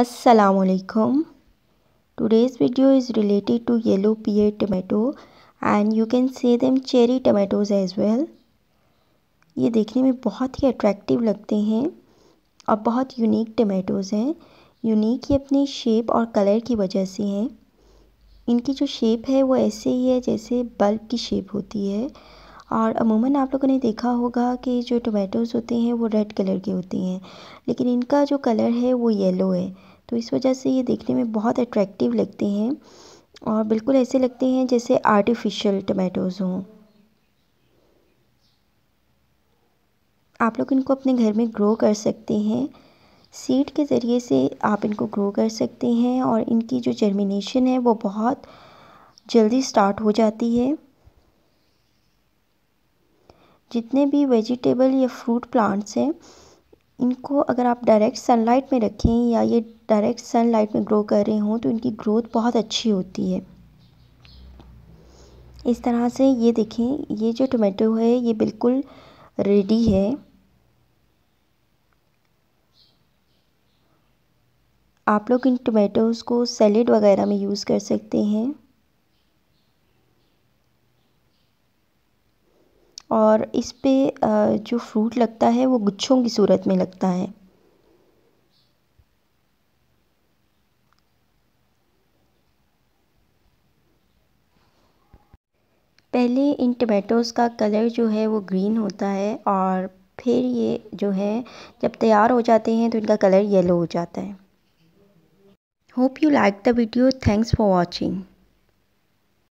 Assalamualaikum. Today's video is related to yellow pear tomato and you can say them cherry tomatoes as well. ये देखने में बहुत ही attractive लगते हैं और बहुत यूनिक टमाटोज़ हैं यूनिक ये अपनी शेप और कलर की वजह से हैं इनकी जो शेप है वो ऐसे ही है जैसे बल्ब की शेप होती है और अमूमन आप लोगों ने देखा होगा कि जो टोमेटोज़ होते हैं वो रेड कलर के होते हैं लेकिन इनका जो कलर है वो येलो है तो इस वजह से ये देखने में बहुत अट्रैक्टिव लगते हैं और बिल्कुल ऐसे लगते हैं जैसे आर्टिफिशियल टमेटोज़ हों आप लोग इनको अपने घर में ग्रो कर सकते हैं सीड के ज़रिए से आप इनको ग्रो कर सकते हैं और इनकी जो जर्मिनेशन है वो बहुत जल्दी स्टार्ट हो जाती है जितने भी वेजिटेबल या फ्रूट प्लांट्स हैं इनको अगर आप डायरेक्ट सनलाइट में रखें या ये डायरेक्ट सनलाइट में ग्रो कर रहे हों तो इनकी ग्रोथ बहुत अच्छी होती है इस तरह से ये देखें ये जो टोमेटो है ये बिल्कुल रेडी है आप लोग इन टोमेटोज़ को सैलेड वगैरह में यूज़ कर सकते हैं और इस अ जो फ्रूट लगता है वो गुच्छों की सूरत में लगता है। पहले इन टमेटोज़ का कलर जो है वो ग्रीन होता है और फिर ये जो है जब तैयार हो जाते हैं तो इनका कलर येलो हो जाता है hope you like the video thanks for watching